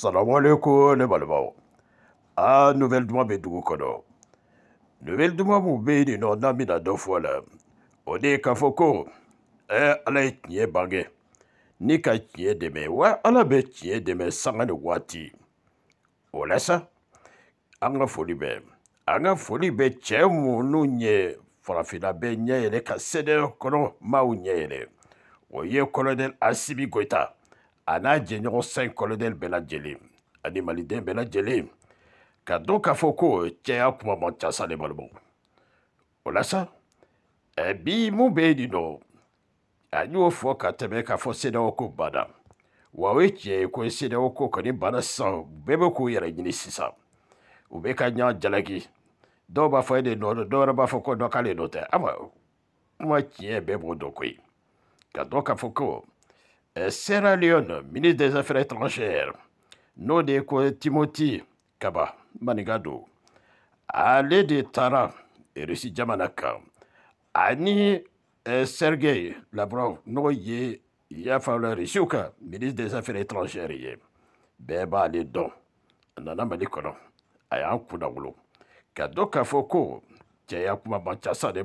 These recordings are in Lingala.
Salamualeykum ne balimaw aa nouvelle duman bɛ dugu kɔnɔ nouvelle duman mun bɛ yen nin nɔ n'an bɛna dɔ fɔ a la o de ye k'a fɔ ko ɛɛ e, ala ye tiɲɛ bange ni ka tiɲɛ dɛmɛ wa ala bɛ tiɲɛ dɛmɛ sanga ni waati o la sa an ka foli bɛ an ka foli bɛ cɛ minnu ye farafinna bɛ ɲɛ yɛlɛ ka sɛnɛ kɔnɔ maaw ɲɛ yɛlɛ o ye kɔlɔnɛli asibi goyita anan jenyon sen kolonel belan jeli, animaliden belan jeli, kado ka foko, chen ap mwaman chansa neman mwaman. Ola sa, e bi mwoube ni nou, anyo fwa kate me ka fose de woko bada, wawet ye kwen se de woko koni bada san, bebe kou yere jenisi sa. Ou be kanyan jelagi, do mwafo ene nou, do mwafo koni mwakale nou te, amwa, mwakye bebe mwando kwe. Kado ka foko, Euh, Sierra Leone, ministre des Affaires étrangères, Nodeko Timothy Kaba Manigado, Ale de Tara et Jamanaka, Annie euh, Sergei Lavrov Noye Yafala Rishuka, ministre des Affaires étrangères, Beba Le Don, Nana Malikono, Ayan Kunawulo, Kadoka Foko, Tiaya Kuma de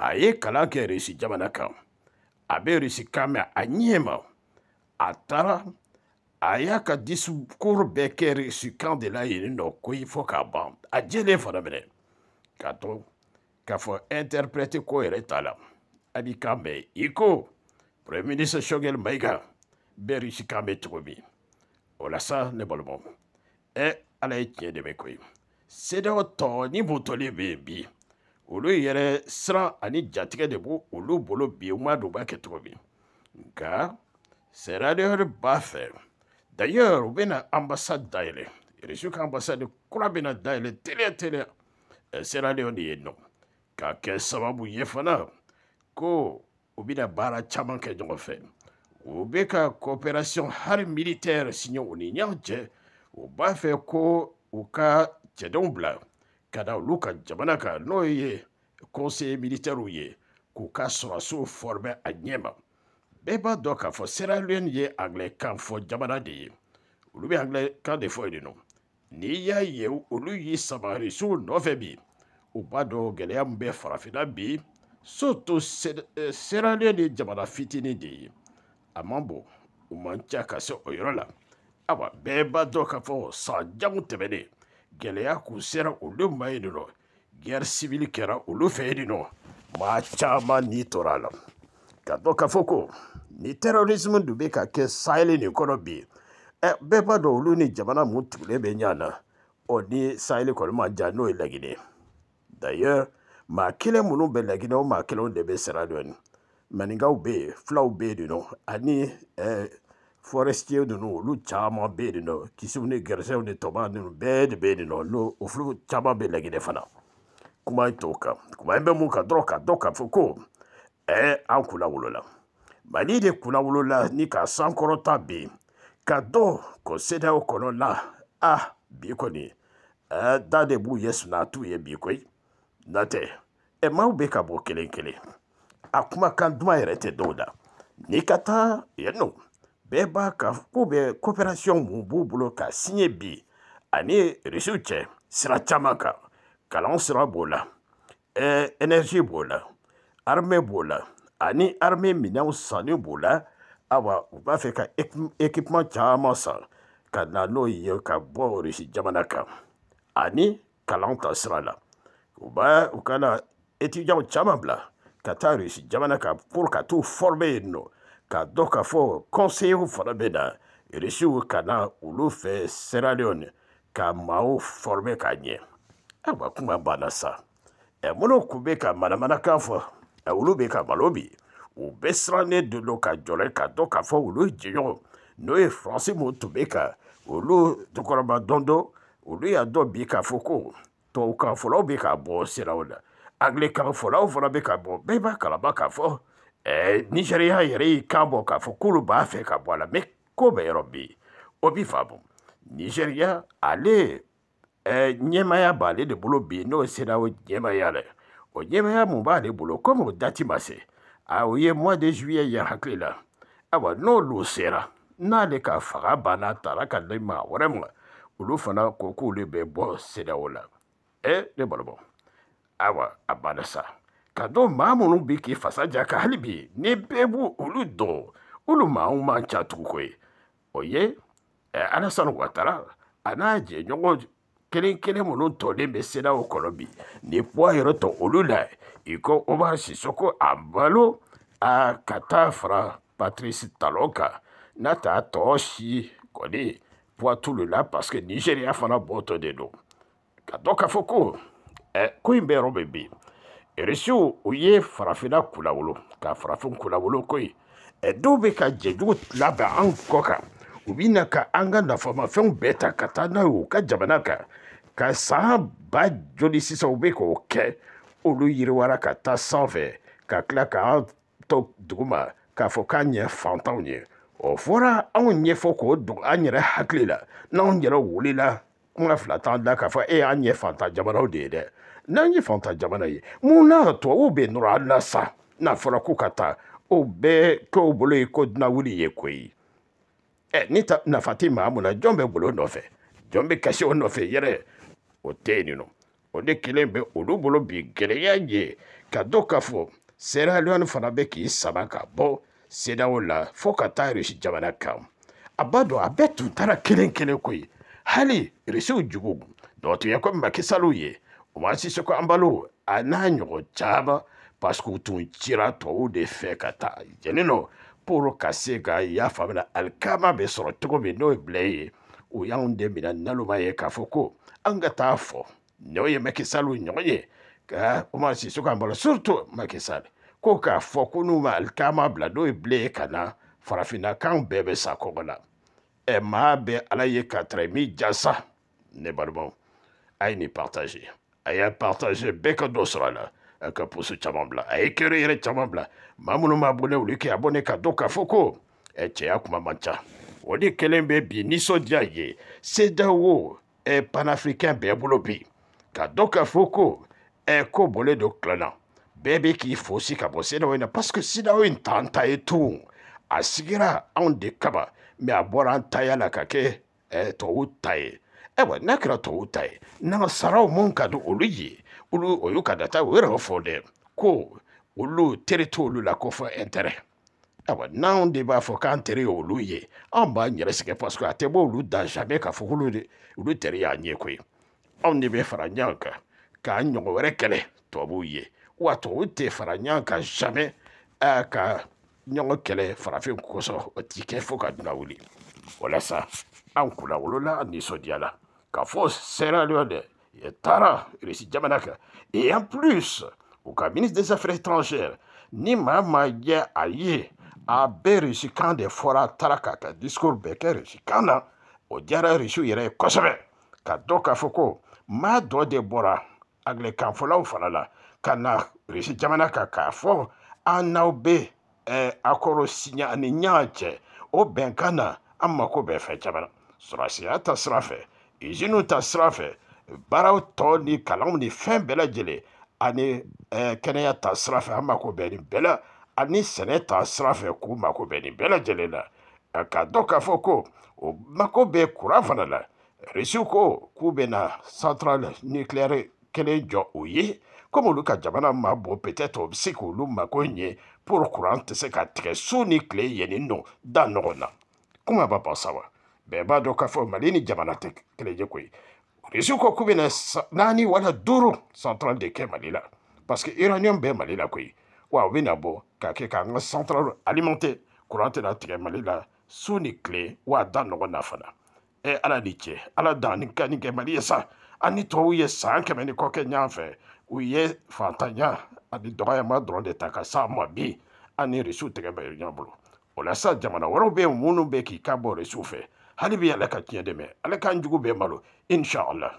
a ye kalan kɛ risi jamana kan a bɛ risi kan mɛn a ɲɛ ma a taara a y'a ka disikoro bɛɛ kɛ risi kan de la yen nɔ ko i fɔ k'a ban a jɛlen fana minɛ k'a to k'a fɔ ɛntɛrprɛte ko yɛrɛ t'a la a b'i kan mɛn i ko premier ministre sɔgɛli mayiga bɛ risi kan mɛn cogo min o la sa ne balimaw ɛ e, ala ye tiɲɛ dɛmɛ koyi sedew tɔ ni butɔlen bɛ yen bi olu yɛrɛ siran ani jatigɛ de b'o olu bolo bi u m'a dɔn u b'a kɛ togo min nka sɛradiyɔri b'a fɛ d'ailleurs u bena ambasade dayɛlɛ irisiw ka ambasade kura bena dayɛlɛ teliya teliya sɛradiyɔri de ye nɔ k'a kɛ sababu ye fana ko u bena baara caaman kɛ ɲɔgɔn fɛ u be ka coopération hari militaire signé u ni ɲɔgɔn cɛ u b'a fɛ ko u ka cɛdenw bila ka da olu ka jamana kan n'o ye kɔnseye militɛriw ye k'u ka sɔrɔsiw fɔrɔmɛ a ɲɛ ma bɛɛ b'a dɔn k'a fɔ seraliyɛn ye angilɛkan fɔ jamana de ye olu bɛ angilɛkan de fɔ yen nɔ n'i y'a ye olu y'i samarisiw nɔfɛ bi u b'a dɔn gɛlɛya min bɛ farafinna bi soto seraliyɛn eh, ye jamana fitinin de ye a man bon u man ca ka se o yɔrɔ la ayiwa bɛɛ b'a dɔn k'a fɔ san janw tɛmɛnen gɛlɛya kun sera olu ma yen nɔ gɛri sibili kɛra olu fɛ yen nɔ maa caman ni tora a la ka dɔn k'a fɔ ko ni tɛrɔrisimu dun bɛ ka kɛ sahɛli nin kɔnɔ bi ɛ bɛɛ b'a dɔn olu ni jamana mun tugulen bɛ ɲɔgɔn na ɔ ni sahɛli kɔni ma diya n'o ye laginɛ d'ailleurs maa kelen minnu bɛ laginɛ o maa kelenw de bɛ siran dɔɔni maninkaw bɛ yen filaw bɛ yen nɔ ani ɛɛ forestier ninnu olu caman bɛ yen nɔ kisiw ni gɛrɛsɛw ni tɔba ninnu bɛɛ de bɛ yen nɔ n'o o filiw caman bɛ laginɛ fana kuma in t'o kan kuma in bɛ mun kan dɔrɔn ka dɔn k'a fɔ ko ɛɛ an kunna wolola mali de kunna wolola ni ka sankɔrɔta bɛ yen ka dɔn ko sedaw kɔnɔ la a bi kɔni ɛɛ da de b'u ye sunatu ye bi koyi n'o tɛ ɛ maaw bɛ ka bɔ kelen kelen a kumakan duman yɛrɛ tɛ dɔw da n'i ka taa yen nɔ. bɛɛ b'a ka ko bɛ coopération mun b'u bolo ka signé bi ani rusiw cɛ sira caman kan kalan sira b'o la ɛɛ énergie b'o la armée b'o la ani armée minɛnw sanni b'o la awa u b'a fɛ ka équipement caman san ka na n'o ye ka bɔ rusi jamana kan ani kalan ta sira la u b'a u ka na étudiants caman bila ka taa rusi jamana kan pour ka t'u former yen nɔ. k'a dɔn k'a fɔ kɔnseyew fana bɛ na irisiw ka na olu fɛ sierra leone ka maaw fɔrɔmɛ k'a ɲɛ ayiwa kuma banna sa ɛ minnu tun bɛ ka manamanakan fɔ ɛ olu bɛ ka malo bi u bɛɛ sirannen don don ka jɔlɔ ka dɔn k'a fɔ olu jɛɲɔgɔn n'o ye faransi minnu tun bɛ ka olu jɔkɔrɔba dɔn dɔn olu y'a dɔn bi k'a fɔ ko tubabukan fɔlaw bɛ ka bɔ siraw la angilɛkan fɔlaw fana bɛ ka bɔ bɛɛ b'a kalama k'a fɔ Nizeria yɛrɛ y'i kan bɔ k'a fɔ k'olu b'a fɛ ka bɔ a la mɛ ko bɛ yɔrɔ min o bi faamu Nizeriya ale ɲɛmaaya b'ale de bolo bi n'o sera o ɲɛmaaya la o ɲɛmaaya mun b'ale bolo komi o dati ma se a o ye mois de juillet ye hakili la ayiwa n'olu sera n'ale ka faga banna taara ka di maa wɛrɛ ma olu fana ko k'olu bɛ bɔ sedaw la ɛ ne balima ayiwa a banna sa kado maamunu bi k'i fasa ja ka hali bi ni bɛɛ b'u olu dɔn olu maaw man ca tugun o ye ɛɛ eh, alasani watara a n'a jɛɲɔgɔn kelen kelen minnu tɔlen bɛ sena o kɔnɔ bi ni puwa yɛrɛ tɔ olu la i ko omar sisoko a balo a ka taa fara patirisi talon kan n'a t'a tɔ si kɔni la parce que nizeriya fana bɔtɔ de don ka dɔn k'a fɔ eh, ko ko in bɛ yɔrɔ min bi irisiw u ye farafina kunnawolo ka farafin kunnawolo ko ye dɔw bɛ ka jɛjugu labɛn an kɔ kan u bɛ na ka an ka nafamafɛnw bɛɛ ta ka taa n'a ye u ka jamana kan ka san ba joli sisan u bɛ k'o kɛ olu yiriwara ka taa sanfɛ ka tila k'an to duguma k'a fɔ k'an ɲɛ fantanw ye o fɔra anw ɲɛfɔ k'o don an yɛrɛ hakili la n'anw yɛrɛ wulila kuma fila t'an da k'a fɔ e y'an ɲɛ fantan jamanaw de ye dɛ na an ye fantan jamana ye mun na tubabuw bɛ nɔrɔ hali na sa eh, n'a fɔra ko ka taa o bɛɛ k'o bolo ye ko dunawuli ye koyi ɛ ni ta nafa tɛ maa mun na jɔn bɛ bolo nɔfɛ jɔn bɛ kasi o nɔfɛ yɛrɛ o tɛ yen nɔ o de kelen bɛ olu bolo bi gɛlɛya ye ka dɔ k'a fɔ sierra leone fana bɛ k'i sama ka bɔ sedaw la fo ka taa irisi jamana kan a b'a dɔn a bɛɛ tun taara kelen kelen koyi hali irisiw jugu dɔw tun ye komi makisaliw ye wa sisoko an balo a n'a ɲɔgɔn caman parce que u tun cira tɔw de fɛ ka taa jeni nɔ pour ka se ka y'a faamuna alikama bɛ sɔrɔ cogo min n'o ye bilɛ ye o y'anw de mina naloma ye k'a fɔ ko an ka taa fɔ n'o ye makisalu ɲɔgɔn ye ka umar sisoko an balo surtout makisali ko k'a fɔ ko n'u ma alikama bila n'o ye bilɛ ye ka na farafinnakanw bɛɛ bɛ sa kɔgɔ la ɛ e maa bɛ ala ye ka tara min jasa ne balimaw a ye nin partage a partagé bɛɛ ka dɔ sɔrɔ a la a ka poso caman bila a ye kɛrɛ yɛrɛ caman bila maa minnu b'a bɔnɛ olu kɛ a bɔnɛ ka dɔn k'a fɔ ko ɛ cɛya kuma man ca o de kelen bɛ bi nisɔndiya ye sedawo ɛ panafricain bɛɛ bolo bi ka dɔn k'a fɔ ko ɛ ko bɔlen don kilan bɛɛ bɛ k'i fosi ka bɔ sedawo in eh, na parce que sedawo in t'an ta ye tun a sigira anw de kama mɛ a bɔra an taya la ka kɛ ɛ tubabuw ta ye ayiwa n'a kɛra tɔw ta ye n'an ka saraw mun ka di olu ye olu o y'u ka data o yɛrɛ fɔ dɛ ko olu tere t'olu la ko fɔ intérêt ayiwa n'anw de b'a fɔ k'an tere ye olu ye anw b'an yɛrɛ sɛgɛn parce que a tɛ bɔ olu dan jamais k'a fɔ k'olu de olu tere y'an ye koyi anw de bɛ fara ɲɔgɔn kan k'an ɲɔgɔn wɛrɛ kɛlɛ tubabuw ye wa tubabuw tɛ fara ɲɔgɔn kan jamais ka ɲɔgɔn kɛlɛ farafin kosɔn o ti kɛ fo ka dunan wuli walasa an kunna wolola an nisɔndiyala Kafos fɔ sierra leone Tara irisi jamana ka et en plus au ministre des affaires étrangères ni mama aye ye a ye a bɛɛ kan de discours o diyara irisiw ka dɔn de bora, agle Kanfola la kana na jamana k'a fɔ an n'aw bɛ eh, akɔrɔ siɲa ani ɲɔgɔn cɛ o bɛnkan iziniw ta sira fɛ baaraw tɔ ni kalanw ni fɛn bɛɛ lajɛlen ani kɛnɛya ta sira fɛ an mako bɛ nin bɛɛ la ani sɛnɛ ta sira fɛ k'u mako bɛ nin bɛɛ lajɛlen la k'a dɔn k'a fɔ ko o mako bɛ kuran fana la risiw ko k'u bɛna centrale nucléaire kelen jɔ u ye komi olu ka jamana ma bon peut-être o bɛ se k'olu mako ɲɛ pour kuran tɛ se ka tigɛ su ni tile yenni nɔ da ɲɔgɔn na kuma ba ba saba bɛɛ b'a dɔn k'a fɔ mali ni jamana tɛ kelen ye koyi rusi ko k'u bɛna naani wala duuru central de kɛ mali la parce que uranium bɛɛ mali la koyi wa u bɛna bɔ k'a kɛ k'an ka central alimenter kuran tɛna tigɛ mali la su ni tile wa a da nɔgɔ na fana ɛ ala ni cɛ ala dan ni ka ni kɛ mali ye sa ani tɔw ye san kɛmɛ ni kɔ kɛ ɲɔgɔn fɛ u ye fantanya ani dɔgɔyama dɔrɔn de ta ka s'a ma bi ani rusiw tɛgɛ bɛ ɲɔgɔn bolo o la sa jamana wɛrɛw bɛ yen minnu bɛ k'i ka bɔ rusiw fɛ hali bi ala ka tiɲɛ dɛmɛ ala k'an jugu bɛɛ malo inshallah